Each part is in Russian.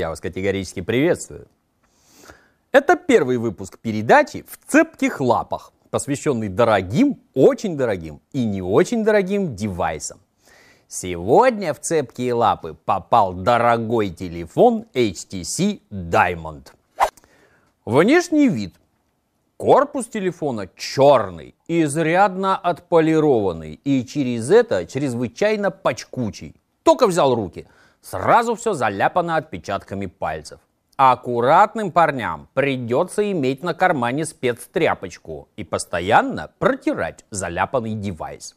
я вас категорически приветствую. Это первый выпуск передачи «В цепких лапах», посвященный дорогим, очень дорогим и не очень дорогим девайсам. Сегодня в цепкие лапы попал дорогой телефон HTC Diamond. Внешний вид. Корпус телефона черный, изрядно отполированный и через это чрезвычайно почкучий. Только взял руки – Сразу все заляпано отпечатками пальцев. А аккуратным парням придется иметь на кармане спецтряпочку и постоянно протирать заляпанный девайс.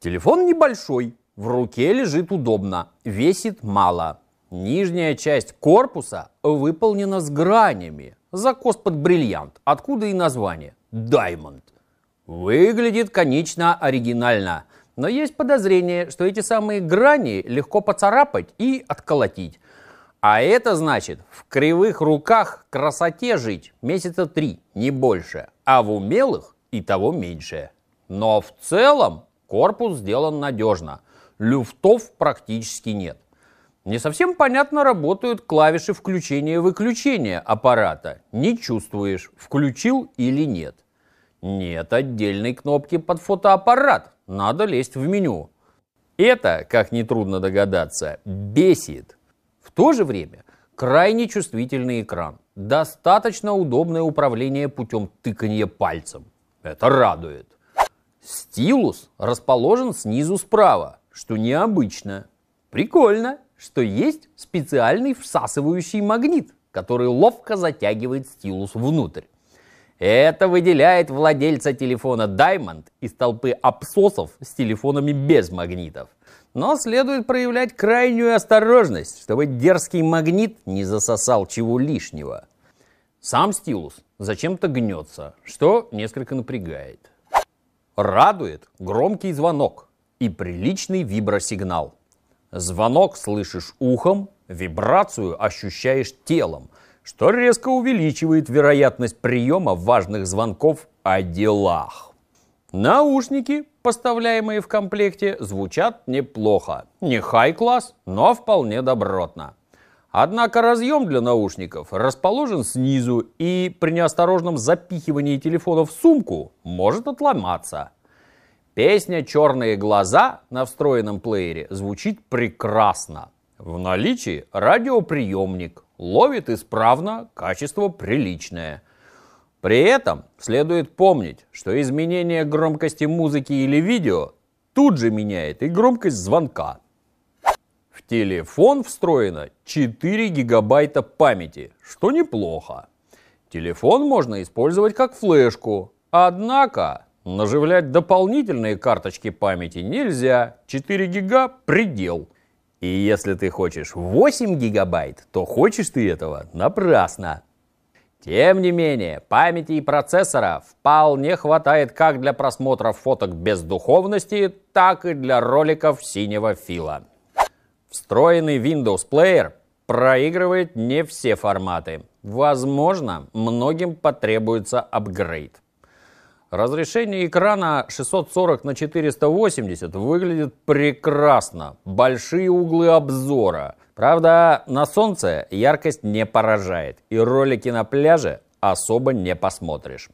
Телефон небольшой, в руке лежит удобно, весит мало. Нижняя часть корпуса выполнена с гранями. Закос под бриллиант, откуда и название – Diamond. Выглядит, конечно, оригинально – но есть подозрение, что эти самые грани легко поцарапать и отколотить. А это значит, в кривых руках красоте жить месяца три, не больше, а в умелых и того меньше. Но в целом корпус сделан надежно, люфтов практически нет. Не совсем понятно работают клавиши включения-выключения аппарата. Не чувствуешь, включил или нет. Нет отдельной кнопки под фотоаппарат, надо лезть в меню. Это, как нетрудно догадаться, бесит. В то же время крайне чувствительный экран, достаточно удобное управление путем тыкания пальцем. Это радует. Стилус расположен снизу справа, что необычно. Прикольно, что есть специальный всасывающий магнит, который ловко затягивает стилус внутрь. Это выделяет владельца телефона Diamond из толпы абсосов с телефонами без магнитов. Но следует проявлять крайнюю осторожность, чтобы дерзкий магнит не засосал чего лишнего. Сам стилус зачем-то гнется, что несколько напрягает. Радует громкий звонок и приличный вибросигнал. Звонок слышишь ухом, вибрацию ощущаешь телом, что резко увеличивает вероятность приема важных звонков о делах. Наушники, поставляемые в комплекте, звучат неплохо. Не хай-класс, но вполне добротно. Однако разъем для наушников расположен снизу и при неосторожном запихивании телефона в сумку может отломаться. Песня «Черные глаза» на встроенном плеере звучит прекрасно. В наличии радиоприемник, ловит исправно, качество приличное. При этом следует помнить, что изменение громкости музыки или видео тут же меняет и громкость звонка. В телефон встроено 4 гигабайта памяти, что неплохо. Телефон можно использовать как флешку, однако наживлять дополнительные карточки памяти нельзя, 4 гига – предел – и если ты хочешь 8 гигабайт, то хочешь ты этого напрасно. Тем не менее, памяти и процессора вполне хватает как для просмотра фоток без духовности, так и для роликов синего фила. Встроенный Windows Player проигрывает не все форматы. Возможно, многим потребуется апгрейд. Разрешение экрана 640 на 480 выглядит прекрасно. Большие углы обзора. Правда, на солнце яркость не поражает, и ролики на пляже особо не посмотришь.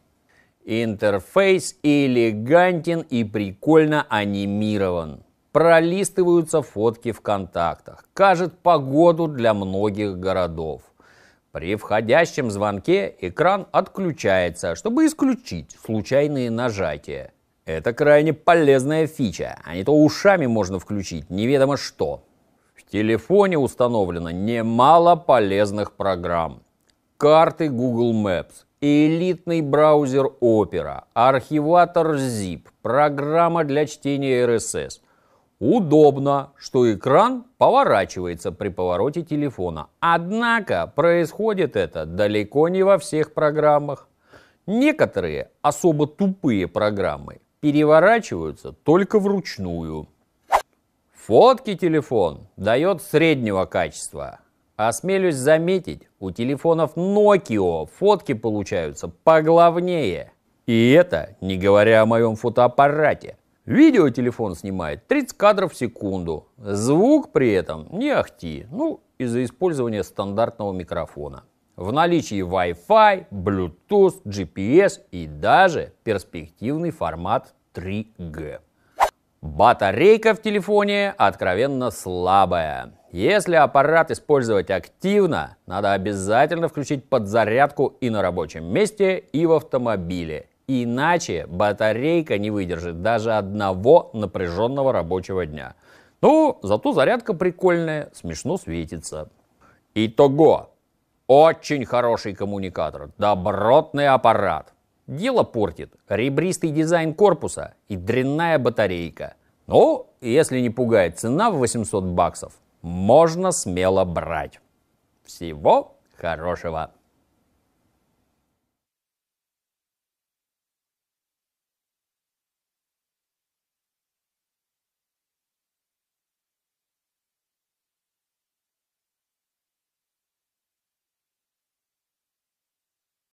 Интерфейс элегантен и прикольно анимирован. Пролистываются фотки в контактах. Кажет погоду для многих городов. При входящем звонке экран отключается, чтобы исключить случайные нажатия. Это крайне полезная фича, а не то ушами можно включить неведомо что. В телефоне установлено немало полезных программ. Карты Google Maps, элитный браузер Opera, архиватор ZIP, программа для чтения RSS – Удобно, что экран поворачивается при повороте телефона. Однако происходит это далеко не во всех программах. Некоторые особо тупые программы переворачиваются только вручную. Фотки телефон дает среднего качества. Осмелюсь заметить, у телефонов Nokia фотки получаются поглавнее. И это не говоря о моем фотоаппарате, Видео телефон снимает 30 кадров в секунду. Звук при этом не ахти, ну, из-за использования стандартного микрофона. В наличии Wi-Fi, Bluetooth, GPS и даже перспективный формат 3G. Батарейка в телефоне откровенно слабая. Если аппарат использовать активно, надо обязательно включить подзарядку и на рабочем месте, и в автомобиле. Иначе батарейка не выдержит даже одного напряженного рабочего дня. Ну, зато зарядка прикольная, смешно светится. Итого. Очень хороший коммуникатор, добротный аппарат. Дело портит ребристый дизайн корпуса и дрянная батарейка. Но, ну, если не пугает цена в 800 баксов, можно смело брать. Всего хорошего!